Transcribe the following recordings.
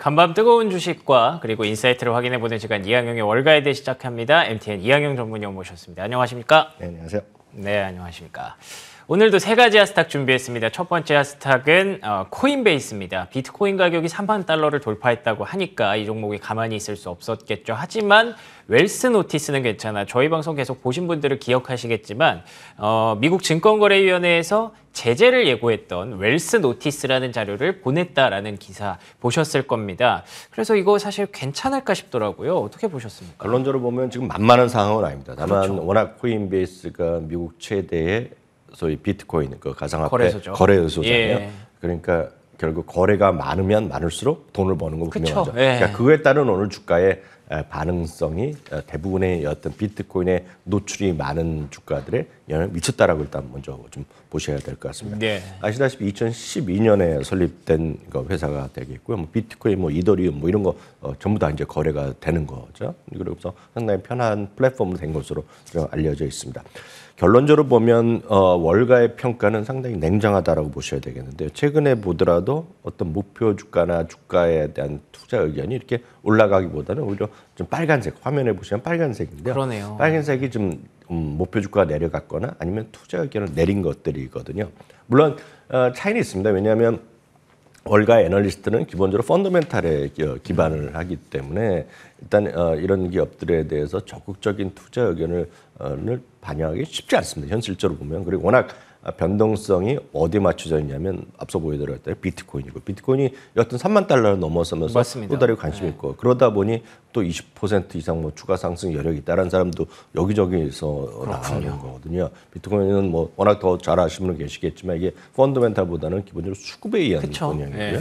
간밤 뜨거운 주식과 그리고 인사이트를 확인해보는 시간 이항용의 월가에 대해 시작합니다. MTN 이항용 전문위원 모셨습니다. 안녕하십니까? 네, 안녕하세요. 네, 안녕하십니까. 오늘도 세 가지 하스탁 준비했습니다. 첫 번째 하스탁은 어, 코인베이스입니다. 비트코인 가격이 3만 달러를 돌파했다고 하니까 이 종목이 가만히 있을 수 없었겠죠. 하지만 웰스 노티스는 괜찮아. 저희 방송 계속 보신 분들은 기억하시겠지만 어, 미국 증권거래위원회에서 제재를 예고했던 웰스 노티스라는 자료를 보냈다라는 기사 보셨을 겁니다. 그래서 이거 사실 괜찮을까 싶더라고요. 어떻게 보셨습니까? 결론적으로 보면 지금 만만한 상황은 아닙니다. 다만 그렇죠. 워낙 코인베이스가 미국 미국 최대의 소위 비트코인 그 가상화폐 거래소죠. 거래소잖아요. 예. 그러니까 결국 거래가 많으면 많을수록 돈을 버는 거 분명하죠. 예. 그러니까 그에 따른 오늘 주가의 반응성이 어, 대부분의 어떤 비트코인의 노출이 많은 주가들의 영향을 미쳤다라고 일단 먼저 좀 보셔야 될 것 같습니다. 네. 아시다시피 2012년에 설립된 회사가 되겠고요. 뭐 비트코인, 뭐 이더리움, 뭐 이런 거 어, 전부 다 이제 거래가 되는 거죠. 그러고서 상당히 편한 플랫폼으로 된 것으로 알려져 있습니다. 결론적으로 보면 어, 월가의 평가는 상당히 냉정하다라고 보셔야 되겠는데 요 최근에 보더라도 어떤 목표 주가나 주가에 대한 투자 의견이 이렇게 올라가기보다는 오히려 좀 빨간색 화면에 보시면 빨간색인데요. 그러네요. 빨간색이 좀 음, 목표 주가가 내려갔거나 아니면 투자 의견을 내린 것들이거든요. 물론 어, 차이는 있습니다. 왜냐하면 월가 애널리스트는 기본적으로 펀더멘탈에 어, 기반을 하기 때문에 일단 어, 이런 기업들에 대해서 적극적인 투자 의견을 어, 반영하기 쉽지 않습니다. 현실적으로 보면 그리고 워낙 아, 변동성이 어디에 맞춰져 있냐면 앞서 보여드렸던 비트코인이고 비트코인이 여튼 3만 달러를 넘어서면서 맞습니다. 또 다른 관심이 네. 있고 그러다 보니 또 20% 이상 뭐 추가 상승 여력이 있다는 사람도 여기저기서 나오는 거거든요. 비트코인은 뭐 워낙 더 잘 아시는 분 계시겠지만 이게 펀더멘탈보다는 기본적으로 수급에 의한 그쵸. 이고요 네.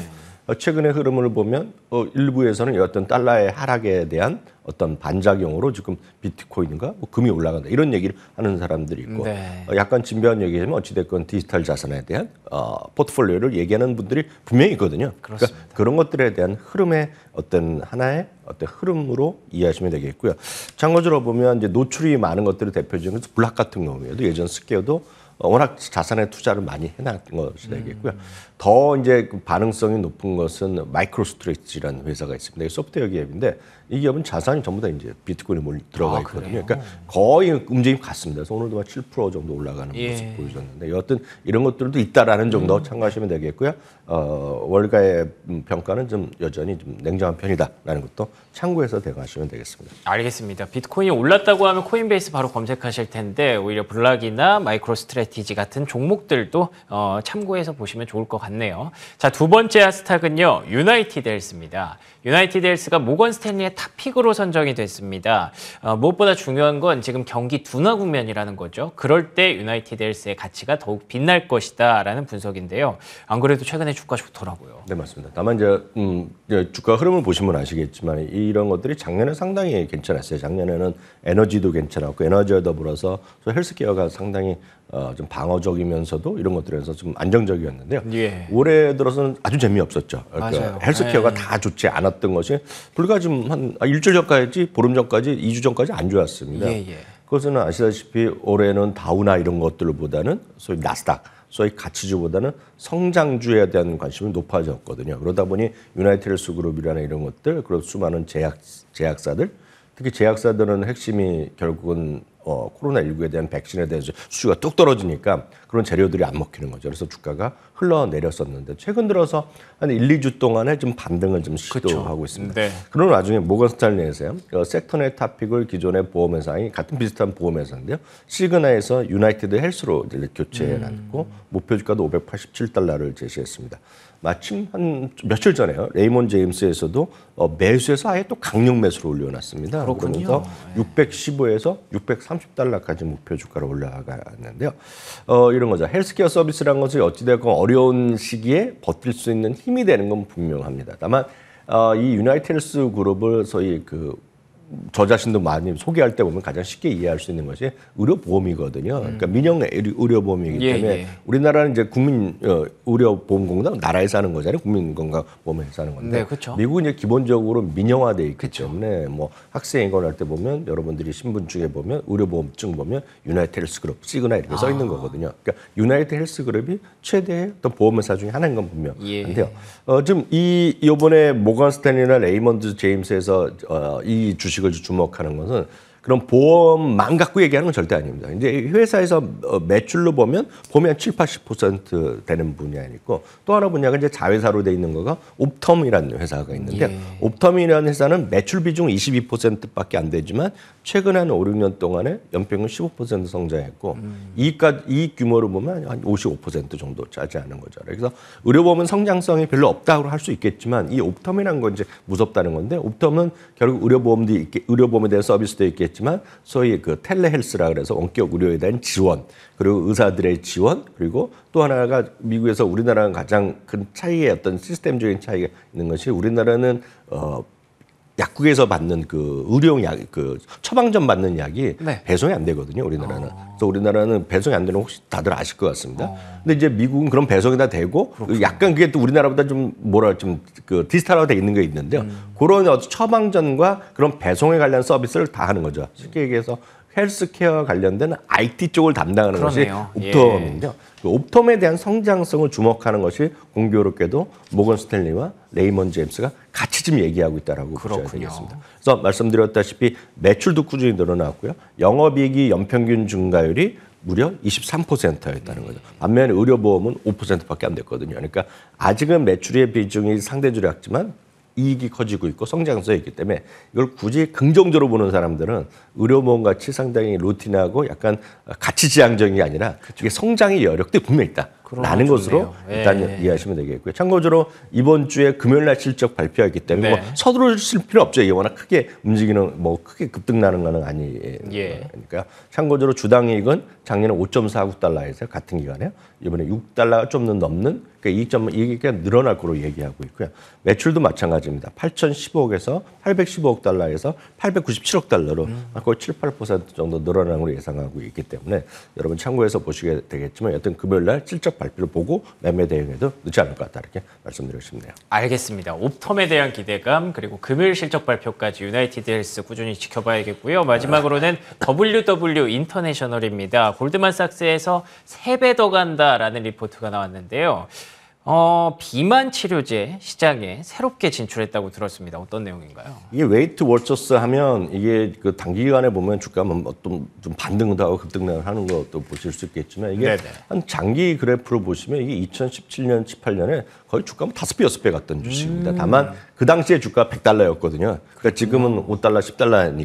어, 최근의 흐름을 보면 어, 일부에서는 어떤 달러의 하락에 대한 어떤 반작용으로 지금 비트코인과 뭐 금이 올라간다 이런 얘기를 하는 사람들이 있고 네. 어, 약간 진변 얘기하면 어찌됐건 디지털 자산에 대한 어, 포트폴리오를 얘기하는 분들이 분명히 있거든요. 그러니까 그렇습니다. 그러니까 그런 것들에 대한 흐름의 어떤 하나의 어떤 흐름으로 이해하시면 되겠고요. 참고적으로 보면 이제 노출이 많은 것들을 대표적인 블락 같은 경우에도 예전 스퀘어도 어, 워낙 자산에 투자를 많이 해놨던 것이 되겠고요. 음. 더 이제 그 반응성이 높은 것은 마이크로스트레치라는 회사가 있습니다. 소프트웨어 기업인데 이 기업은 자산이 전부 다 이제 비트코인에 몰 들어가 아, 있거든요. 그 그러니까 거의 움직임 이 같습니다. 그래서 오늘도 한7% 정도 올라가는 예. 모습 보여줬는데 여하튼 이런 것들도 있다라는 음. 정도 음. 참고하시면 되겠고요. 어, 월가의 평가는 좀 여전히 좀 냉정한 편이다라는 것도 참고해서 대응하시면 되겠습니다. 알겠습니다. 비트코인이 올랐다고 하면 코인베이스 바로 검색하실 텐데 오히려 블락이나 마이크로스트레치 MSTG 같은 종목들도 어, 참고해서 보시면 좋을 것 같네요. 자, 두 번째 아스탁은요 유나이티드 헬스입니다. 유나이티드 헬스가 모건 스탠리의 탑픽으로 선정이 됐습니다. 어, 무엇보다 중요한 건 지금 경기 둔화 국면이라는 거죠. 그럴 때 유나이티드 헬스의 가치가 더욱 빛날 것이다 라는 분석인데요. 안 그래도 최근에 주가 좋더라고요. 네, 맞습니다. 다만 이제, 음, 이제 주가 흐름을 보시면 아시겠지만 이런 것들이 작년에 상당히 괜찮았어요. 작년에는 에너지도 괜찮았고 에너지와 더불어서 헬스케어가 상당히 어, 좀 방어적이면서도 이런 것들에서 좀 안정적이었는데요. 예. 올해 들어서는 아주 재미없었죠. 그러니까 헬스케어가 예. 다 좋지 않았던 것이 불과 지금 한 아, 일주일 전까지 보름 전까지 이 주 전까지 안 좋았습니다. 예예. 예. 그것은 아시다시피 올해는 다우나 이런 것들보다는 소위 나스닥, 소위 가치주보다는 성장주에 대한 관심이 높아졌거든요. 그러다 보니 유나이티드 수그룹이라는 이런 것들, 그리고 수많은 제약 제약사들, 특히 제약사들은 핵심이 결국은 어, 코로나19에 대한 백신에 대해서 수요가 뚝 떨어지니까 그런 재료들이 안 먹히는 거죠. 그래서 주가가 흘러내렸었는데 최근 들어서 한 1, 2주 동안에 좀 반등을 좀 시도하고 그렇죠. 있습니다. 네. 그런 와중에 모건스탠리에서요. 어, 섹터넷 탑픽을 기존의 보험회사인 같은 비슷한 보험회사인데요. 시그나에서 유나이티드 헬스로 이제 교체해놨고 음. 목표 주가도 587달러를 제시했습니다. 마침 한 며칠 전에요. 레이몬 제임스에서도 어, 매수에서 아예 또 강력 매수로 올려놨습니다. 그렇군요. 그러면서 615에서 30달러까지 목표 주가로 올라갔는데요. 어, 이런 거죠. 헬스케어 서비스라는 것이 어찌되건 어려운 시기에 버틸 수 있는 힘이 되는 건 분명합니다. 다만 어, 이 유나이트 스 그룹을 소위 그저 자신도 많이 소개할 때 보면 가장 쉽게 이해할 수 있는 것이 의료보험이거든요. 그러니까 음. 그러니까 민영 의료보험이기 예, 예. 때문에 예. 우리나라는 이제 국민 어, 의료보험공단 나라에서 하는 거잖아요. 국민건강보험에서 하는 건데 네, 그렇죠. 미국은 이제 기본적으로 민영화돼 있기 그렇죠. 때문에 뭐학생이거할때 보면 여러분들이 신분증에 보면 의료보험증 보면 유나이트 헬스그룹 시그나 이렇게 써 있는 아. 거거든요. 그러니까 유나이트 헬스그룹이 최대의 어떤 보험회사 중에 하나인 건 분명한데요. 예. 어, 지금 이요번에 모건 스탠리나 레이먼드 제임스에서 어, 이 주식 주식을 주목하는 것은 그런 보험만 갖고 얘기하는 건 절대 아닙니다. 이제 회사에서 어, 매출로 보면 보면 7, 80% 되는 분야이고 또 하나 분야가 이제 자회사로 돼 있는 거가 옵텀이라는 회사가 있는데 예. 옵텀이라는 회사는 매출 비중 22%밖에 안 되지만 최근 한 5, 6년 동안에 연평균 15% 성장했고 음. 이익과 이익 규모로 보면 한 55% 정도 차지하는 거죠. 그래서 의료보험은 성장성이 별로 없다고 할 수 있겠지만 이 옵텀이라는 건 이제 무섭다는 건데 옵텀은 결국 의료보험도 있게 의료보험에 대한 서비스도 있게 얘기했지만 소위 그 텔레헬스라 그래서 원격 의료에 대한 지원 그리고 의사들의 지원 그리고 또 하나가 미국에서 우리나라랑 가장 큰 차이의 어떤 시스템적인 차이가 있는 것이 우리나라는 어 약국에서 받는 그 의료용 약, 그 처방전 받는 약이 네. 배송이 안 되거든요, 우리나라는. 어. 그래서 우리나라는 배송이 안 되는 혹시 다들 아실 것 같습니다. 어. 근데 이제 미국은 그런 배송이 다 되고 그렇군요. 약간 그게 또 우리나라보다 좀 뭐라 좀그 디지털화가 돼 있는 게 있는데요. 음. 그런 어떤 처방전과 그런 배송에 관련 서비스를 다 하는 거죠. 쉽게 얘기해서 헬스케어와 관련된 IT 쪽을 담당하는 그러네요. 것이 옵텀인데요. 예. 그 옵텀에 대한 성장성을 주목하는 것이 공교롭게도 모건 스탠리와 레이먼 제임스가 같이 지금 얘기하고 있다고 보셔야 되겠습니다. 그래서 말씀드렸다시피 매출도 꾸준히 늘어났고요. 영업이익이 연평균 증가율이 무려 23%였다는 거죠. 반면에 의료보험은 5%밖에 안 됐거든요. 그러니까 아직은 매출의 비중이 상대적으로 작지만 이익이 커지고 있고 성장성이 있기 때문에 이걸 굳이 긍정적으로 보는 사람들은 의료보험 같이 상당히 루틴하고 약간 가치지향적인 게 아니라 그게 성장의 여력도 분명히 있다. 라는 것으로 예. 일단 예. 이해하시면 되겠고요. 참고적으로 이번 주에 금요일 날 실적 발표하기 때문에 뭐 네. 뭐 서두르실 필요 없죠. 이게 워낙 크게 움직이는 뭐 크게 급등나는 거는 아니니까. 예. 그러니까 참고적으로 주당 이익은 작년에 5.49달러에서 같은 기간에 이번에 6달러 좀 넘는 그러니까 이익점 이익이 늘어날 거로 얘기하고 있고요. 매출도 마찬가지입니다. 8,015억에서 815억 달러에서 897억 달러로 음. 아, 거의 7, 8% 정도 늘어나는 걸로 예상하고 있기 때문에 여러분 참고해서 보시게 되겠지만 여튼 금요일 날 실적 발표를 보고 매매 대응에도 늦지 않을 것 같다 이렇게 말씀드리고 싶네요. 알겠습니다. 옵텀에 대한 기대감 그리고 금일 실적 발표까지 유나이티드 헬스 꾸준히 지켜봐야겠고요. 마지막으로는 WW 인터내셔널입니다. 골드만삭스에서 3배 더 간다라는 리포트가 나왔는데요. 어, 비만 치료제 시장에 새롭게 진출했다고 들었습니다. 어떤 내용인가요? 이게 웨이트 월처스 하면 이게 그 단기간에 보면 주가 뭐 어떤 좀 반등도 하고 급등을 하는 것도 보실 수 있겠지만 이게 네네. 한 장기 그래프로 보시면 이게 2017년, 18년에 거의 주가 뭐 다섯 배 여섯 배 갔던 주식입니다. 음. 다만 그 당시에 주가 100달러였거든요. 그러니까 지금은 5달러, 음.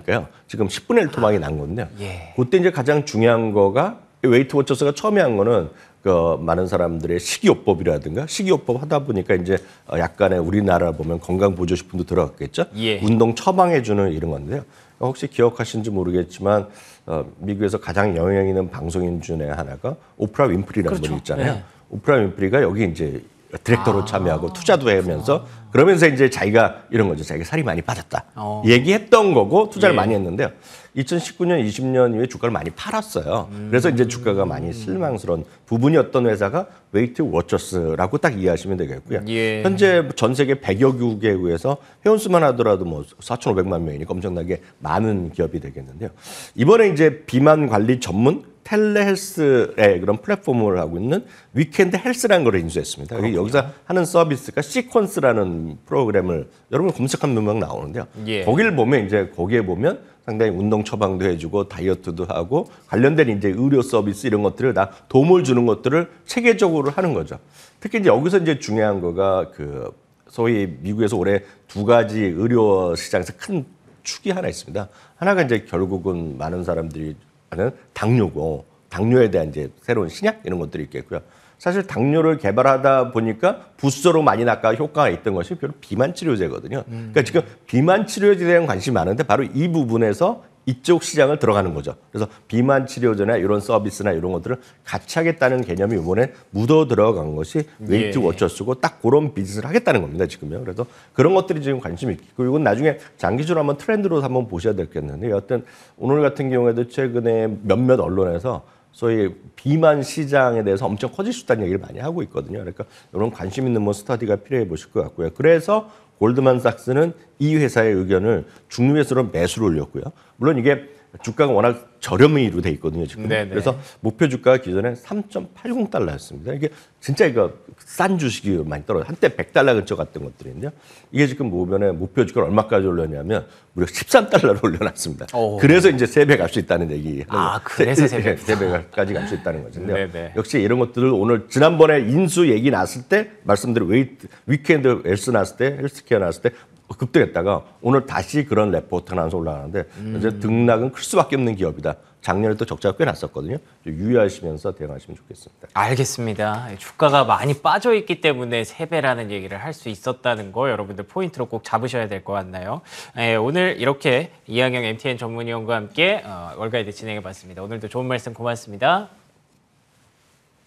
10달러니까요. 지금 10분의 1 토막이 난 건데요. 예. 그때 이제 가장 중요한 거가 웨이트 워처스가 처음에 한 거는 그 많은 사람들의 식이요법이라든가 식이요법 하다 보니까 이제 약간의 우리나라 보면 건강보조식품도 들어갔겠죠. 예. 운동 처방해주는 이런 건데요. 혹시 기억하신지 모르겠지만 어, 미국에서 가장 영향 있는 방송인 중에 하나가 오프라 윈프리라는 그렇죠. 분이 있잖아요. 네. 오프라 윈프리가 여기 이제 디렉터로 아. 참여하고 투자도 하면서 그러면서 이제 자기가 이런 거죠. 자기가 살이 많이 빠졌다. 어. 얘기했던 거고 투자를 예. 많이 했는데요. 2019년, 20년 이후에 주가를 많이 팔았어요. 음. 그래서 이제 주가가 많이 음. 실망스러운 부분이었던 회사가 웨이트 워처스라고 딱 이해하시면 되겠고요. 예. 현재 전 세계 100여 국에 의해서 회원수만 하더라도 뭐 4,500만 명이니까 엄청나게 많은 기업이 되겠는데요. 이번에 이제 비만 관리 전문 텔레헬스의 그런 플랫폼을 하고 있는 위켄드 헬스라는 걸 인수했습니다. 그렇군요. 여기서 하는 서비스가 시퀀스라는 프로그램을 여러분 검색하면 분명 나오는데요. 예. 거기를 보면 이제 거기에 보면 상당히 운동 처방도 해주고 다이어트도 하고 관련된 이제 의료 서비스 이런 것들을 다 도움을 주는 것들을 체계적으로 하는 거죠. 특히 이제 여기서 이제 중요한 거가 그 소위 미국에서 올해 두 가지 의료 시장에서 큰 축이 하나 있습니다. 하나가 이제 결국은 많은 사람들이 하는 당뇨고 당뇨에 대한 이제 새로운 신약 이런 것들이 있겠고요. 사실 당뇨를 개발하다 보니까 부스로 많이 아까 효과가 있던 것이 결국 비만 치료제거든요. 그러니까 지금 비만 치료제에 대한 관심이 많은데 바로 이 부분에서 이쪽 시장을 들어가는 거죠. 그래서 비만 치료제나 이런 서비스나 이런 것들을 같이 하겠다는 개념이 이번에 묻어 들어간 것이 예. 웨이트 워처스고 딱 그런 비즈니스를 하겠다는 겁니다. 지금요. 그래서 그런 것들이 지금 관심이 있고 그리고 이건 나중에 장기적으로 한번 트렌드로 한번 보셔야 되겠는데 여하튼 오늘 같은 경우에도 최근에 몇몇 언론에서 소위 비만 시장에 대해서 엄청 커질 수 있다는 얘기를 많이 하고 있거든요. 그러니까 이런 관심 있는 뭐 스터디가 필요해 보실 것 같고요. 그래서 골드만삭스는 이 회사의 의견을 중립에서로 매수를 올렸고요. 물론 이게 주가가 워낙 저렴이로 돼 있거든요 지금. 네네. 그래서 목표 주가 기존에 3.80달러였습니다. 이게 진짜 이거 싼 주식이 많이 떨어져. 한때 100달러 근처 갔던 것들인데요. 이게 지금 보면에 목표 주가를 얼마까지 올려냐면 무려 13달러로 올려놨습니다. 오. 그래서 이제 세배갈 수 있다는 얘기. 아 그래서 세 배. 세 배까지 갈 수 있다는 거죠. 역시 이런 것들을 오늘 지난번에 인수 얘기 났을 때 말씀드린 웨이트 위켄드 엘스 났을 때 헬스케어 났을 때 급등했다가 오늘 다시 그런 레포트 나서 올라가는데 음. 이제 등락은 클 수밖에 없는 기업이다. 작년에 도 적자가 꽤 났었거든요. 유의하시면서 대응하시면 좋겠습니다. 알겠습니다. 주가가 많이 빠져 있기 때문에 세배라는 얘기를 할 수 있었다는 거 여러분들 포인트로 꼭 잡으셔야 될 것 같나요? 네, 오늘 이렇게 이항영 MTN 전문위원과 함께 어, 월가이드 진행해봤습니다. 오늘도 좋은 말씀 고맙습니다.